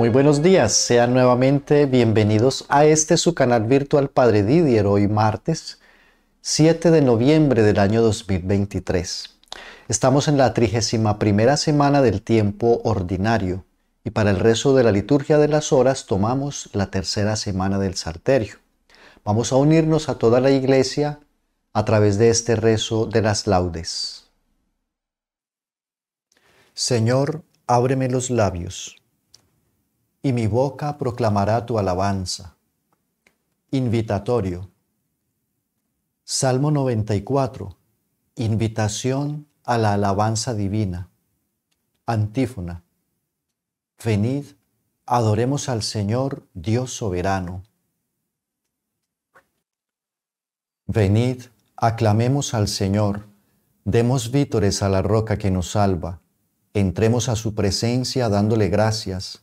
Muy buenos días, sean nuevamente bienvenidos a este su canal virtual Padre Didier, hoy martes 7 de noviembre del año 2023. Estamos en la trigésima primera semana del tiempo ordinario y para el rezo de la liturgia de las horas tomamos la tercera semana del Sarterio. Vamos a unirnos a toda la iglesia a través de este rezo de las laudes. Señor, ábreme los labios y mi boca proclamará tu alabanza. Invitatorio. Salmo 94. Invitación a la alabanza divina. Antífona. Venid, adoremos al Señor Dios soberano. Venid, aclamemos al Señor, demos vítores a la roca que nos salva, entremos a su presencia dándole gracias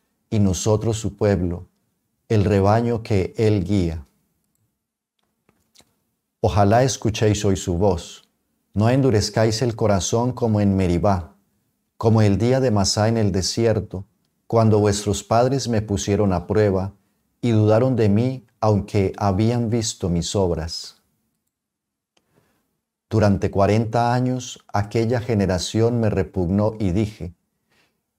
y nosotros su pueblo, el rebaño que Él guía. Ojalá escuchéis hoy su voz, no endurezcáis el corazón como en Meribá, como el día de Masá en el desierto, cuando vuestros padres me pusieron a prueba y dudaron de mí aunque habían visto mis obras. Durante cuarenta años aquella generación me repugnó y dije,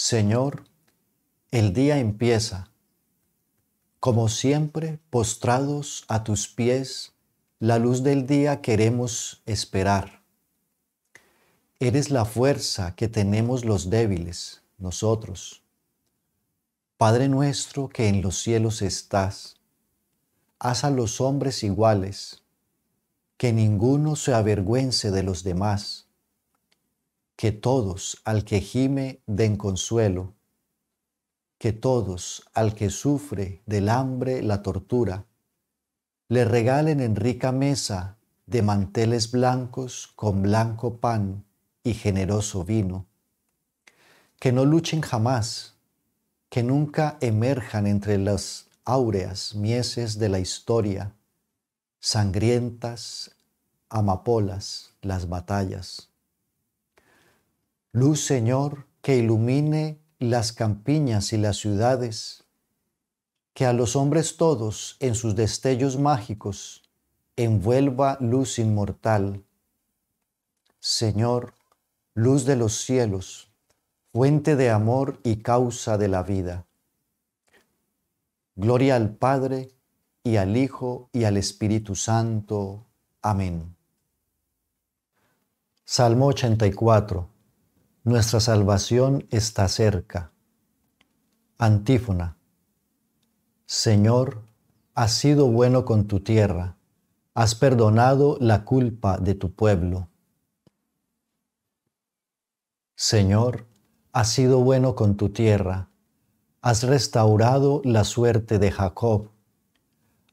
Señor, el día empieza. Como siempre, postrados a tus pies, la luz del día queremos esperar. Eres la fuerza que tenemos los débiles, nosotros. Padre nuestro que en los cielos estás, haz a los hombres iguales, que ninguno se avergüence de los demás que todos al que gime den consuelo, que todos al que sufre del hambre la tortura, le regalen en rica mesa de manteles blancos con blanco pan y generoso vino, que no luchen jamás, que nunca emerjan entre las áureas mieses de la historia, sangrientas amapolas las batallas Luz, Señor, que ilumine las campiñas y las ciudades, que a los hombres todos en sus destellos mágicos envuelva luz inmortal. Señor, luz de los cielos, fuente de amor y causa de la vida. Gloria al Padre y al Hijo y al Espíritu Santo. Amén. Salmo 84 nuestra salvación está cerca. Antífona. Señor, has sido bueno con tu tierra, has perdonado la culpa de tu pueblo. Señor, has sido bueno con tu tierra, has restaurado la suerte de Jacob,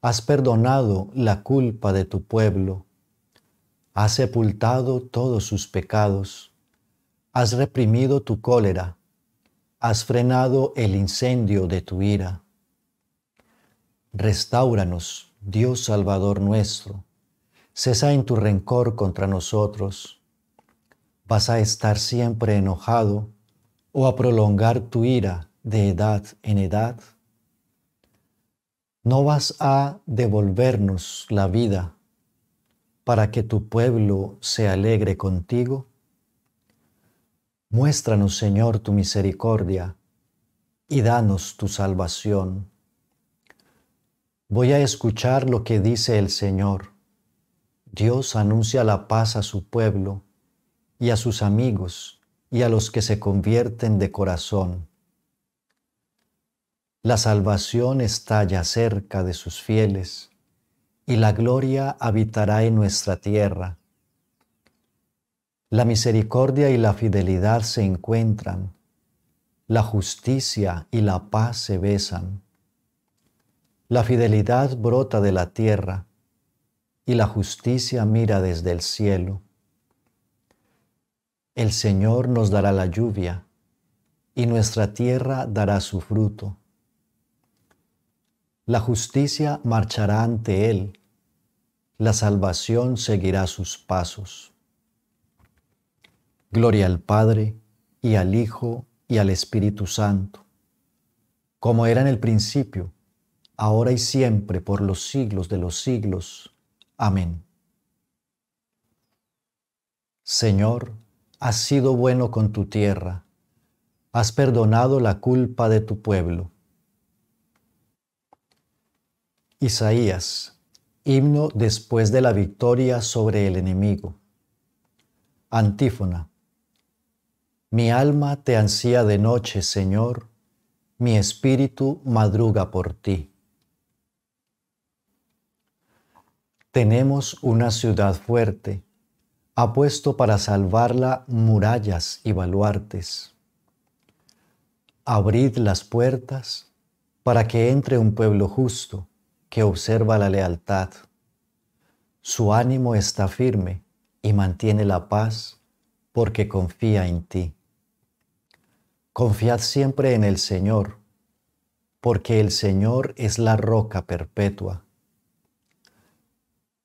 has perdonado la culpa de tu pueblo, has sepultado todos sus pecados has reprimido tu cólera, has frenado el incendio de tu ira. Restauranos, Dios Salvador nuestro, cesa en tu rencor contra nosotros. ¿Vas a estar siempre enojado o a prolongar tu ira de edad en edad? ¿No vas a devolvernos la vida para que tu pueblo se alegre contigo? Muéstranos, Señor, tu misericordia y danos tu salvación. Voy a escuchar lo que dice el Señor. Dios anuncia la paz a su pueblo y a sus amigos y a los que se convierten de corazón. La salvación está ya cerca de sus fieles y la gloria habitará en nuestra tierra. La misericordia y la fidelidad se encuentran, la justicia y la paz se besan. La fidelidad brota de la tierra y la justicia mira desde el cielo. El Señor nos dará la lluvia y nuestra tierra dará su fruto. La justicia marchará ante Él, la salvación seguirá sus pasos. Gloria al Padre y al Hijo y al Espíritu Santo, como era en el principio, ahora y siempre, por los siglos de los siglos. Amén. Señor, has sido bueno con tu tierra, has perdonado la culpa de tu pueblo. Isaías, himno después de la victoria sobre el enemigo. Antífona. Mi alma te ansía de noche, Señor, mi espíritu madruga por ti. Tenemos una ciudad fuerte, ha puesto para salvarla murallas y baluartes. Abrid las puertas para que entre un pueblo justo que observa la lealtad. Su ánimo está firme y mantiene la paz porque confía en ti. Confiad siempre en el Señor, porque el Señor es la roca perpetua.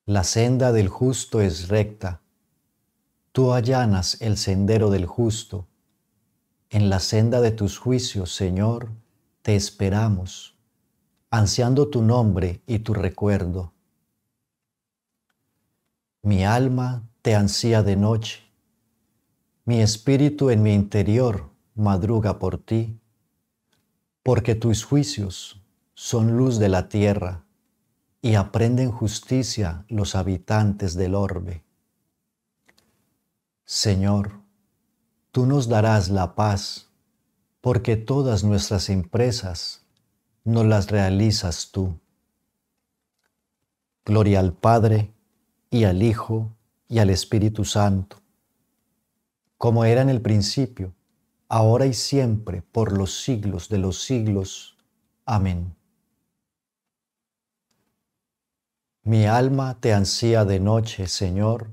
La senda del justo es recta. Tú allanas el sendero del justo. En la senda de tus juicios, Señor, te esperamos, ansiando tu nombre y tu recuerdo. Mi alma te ansía de noche, mi espíritu en mi interior madruga por ti, porque tus juicios son luz de la tierra y aprenden justicia los habitantes del orbe. Señor, tú nos darás la paz, porque todas nuestras empresas no las realizas tú. Gloria al Padre y al Hijo y al Espíritu Santo, como era en el principio, ahora y siempre, por los siglos de los siglos. Amén. Mi alma te ansía de noche, Señor,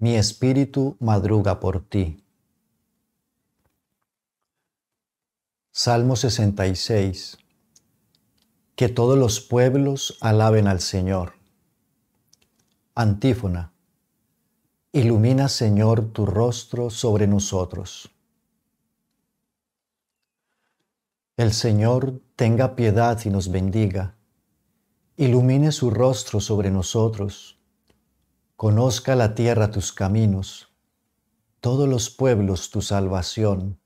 mi espíritu madruga por ti. Salmo 66. Que todos los pueblos alaben al Señor. Antífona. Ilumina, Señor, tu rostro sobre nosotros El Señor tenga piedad y nos bendiga. Ilumine su rostro sobre nosotros. Conozca la tierra tus caminos, todos los pueblos tu salvación.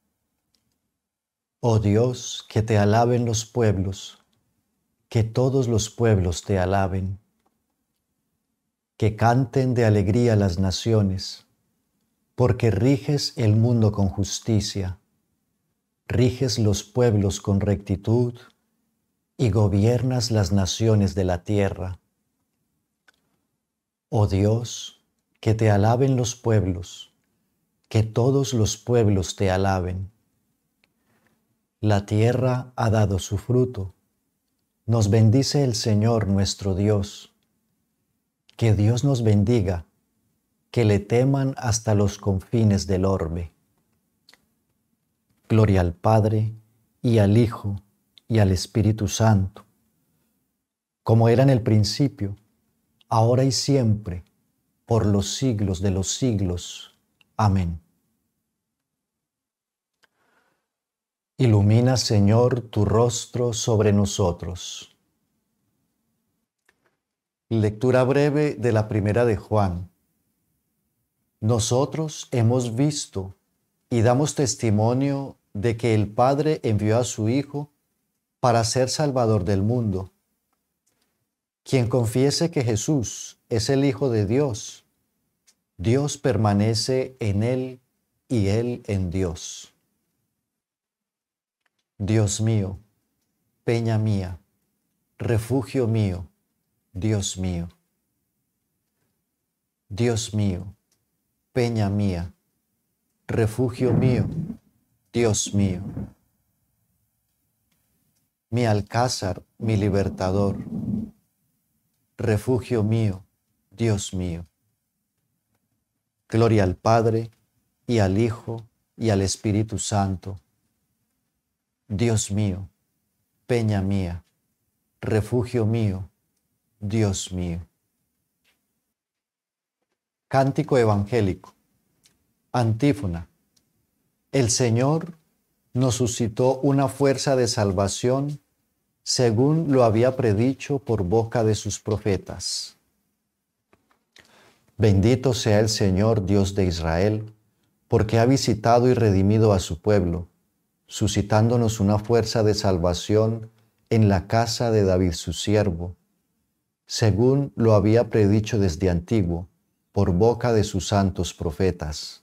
Oh Dios, que te alaben los pueblos, que todos los pueblos te alaben. Que canten de alegría las naciones, porque riges el mundo con justicia riges los pueblos con rectitud y gobiernas las naciones de la tierra. Oh Dios, que te alaben los pueblos, que todos los pueblos te alaben. La tierra ha dado su fruto. Nos bendice el Señor nuestro Dios. Que Dios nos bendiga, que le teman hasta los confines del orbe. Gloria al Padre y al Hijo y al Espíritu Santo, como era en el principio, ahora y siempre, por los siglos de los siglos. Amén. Ilumina, Señor, tu rostro sobre nosotros. Lectura breve de la primera de Juan. Nosotros hemos visto y damos testimonio de que el Padre envió a su Hijo para ser Salvador del mundo. Quien confiese que Jesús es el Hijo de Dios, Dios permanece en Él y Él en Dios. Dios mío, peña mía, refugio mío, Dios mío. Dios mío, peña mía, refugio mío, Dios mío, mi alcázar, mi libertador, refugio mío, Dios mío. Gloria al Padre y al Hijo y al Espíritu Santo. Dios mío, peña mía, refugio mío, Dios mío. Cántico evangélico. Antífona el Señor nos suscitó una fuerza de salvación según lo había predicho por boca de sus profetas. Bendito sea el Señor Dios de Israel, porque ha visitado y redimido a su pueblo, suscitándonos una fuerza de salvación en la casa de David su siervo, según lo había predicho desde antiguo, por boca de sus santos profetas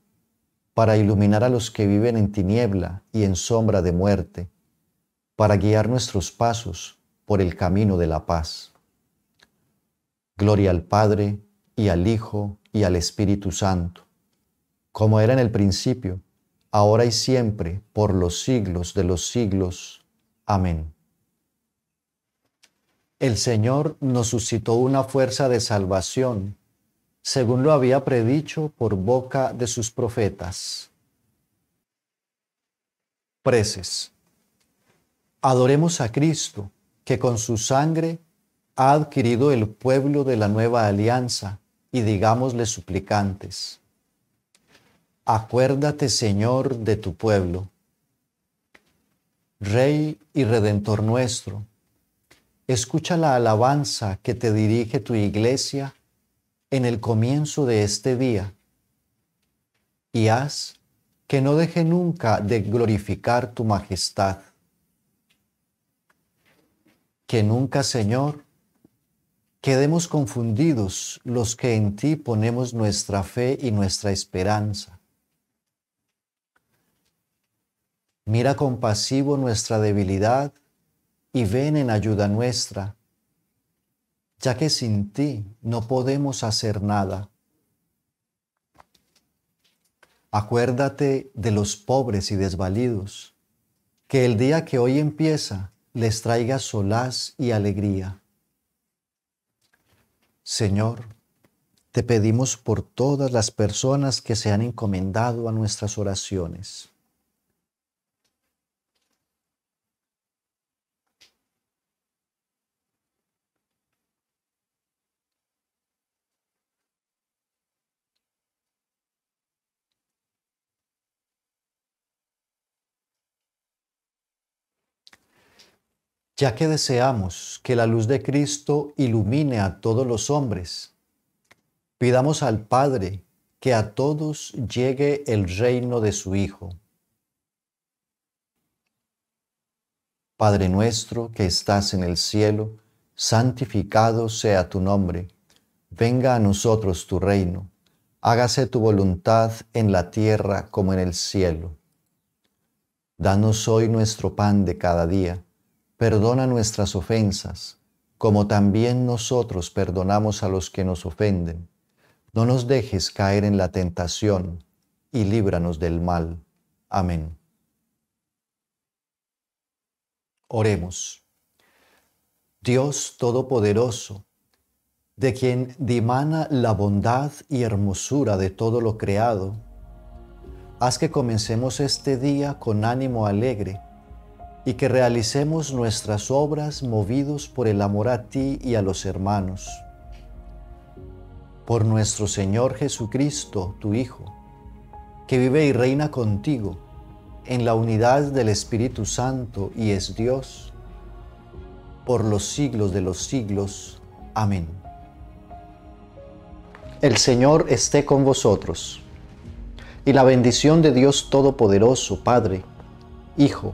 para iluminar a los que viven en tiniebla y en sombra de muerte, para guiar nuestros pasos por el camino de la paz. Gloria al Padre, y al Hijo, y al Espíritu Santo, como era en el principio, ahora y siempre, por los siglos de los siglos. Amén. El Señor nos suscitó una fuerza de salvación según lo había predicho por boca de sus profetas. Preces. Adoremos a Cristo, que con su sangre ha adquirido el pueblo de la nueva alianza, y digámosle suplicantes. Acuérdate, Señor, de tu pueblo. Rey y Redentor nuestro, escucha la alabanza que te dirige tu iglesia en el comienzo de este día y haz que no deje nunca de glorificar tu majestad. Que nunca, Señor, quedemos confundidos los que en ti ponemos nuestra fe y nuestra esperanza. Mira compasivo nuestra debilidad y ven en ayuda nuestra ya que sin ti no podemos hacer nada. Acuérdate de los pobres y desvalidos, que el día que hoy empieza les traiga solaz y alegría. Señor, te pedimos por todas las personas que se han encomendado a nuestras oraciones ya que deseamos que la luz de Cristo ilumine a todos los hombres, pidamos al Padre que a todos llegue el reino de su Hijo. Padre nuestro que estás en el cielo, santificado sea tu nombre, venga a nosotros tu reino, hágase tu voluntad en la tierra como en el cielo. Danos hoy nuestro pan de cada día Perdona nuestras ofensas, como también nosotros perdonamos a los que nos ofenden. No nos dejes caer en la tentación, y líbranos del mal. Amén. Oremos. Dios Todopoderoso, de quien dimana la bondad y hermosura de todo lo creado, haz que comencemos este día con ánimo alegre y que realicemos nuestras obras movidos por el amor a ti y a los hermanos. Por nuestro Señor Jesucristo, tu Hijo, que vive y reina contigo en la unidad del Espíritu Santo y es Dios, por los siglos de los siglos. Amén. El Señor esté con vosotros, y la bendición de Dios Todopoderoso, Padre, Hijo,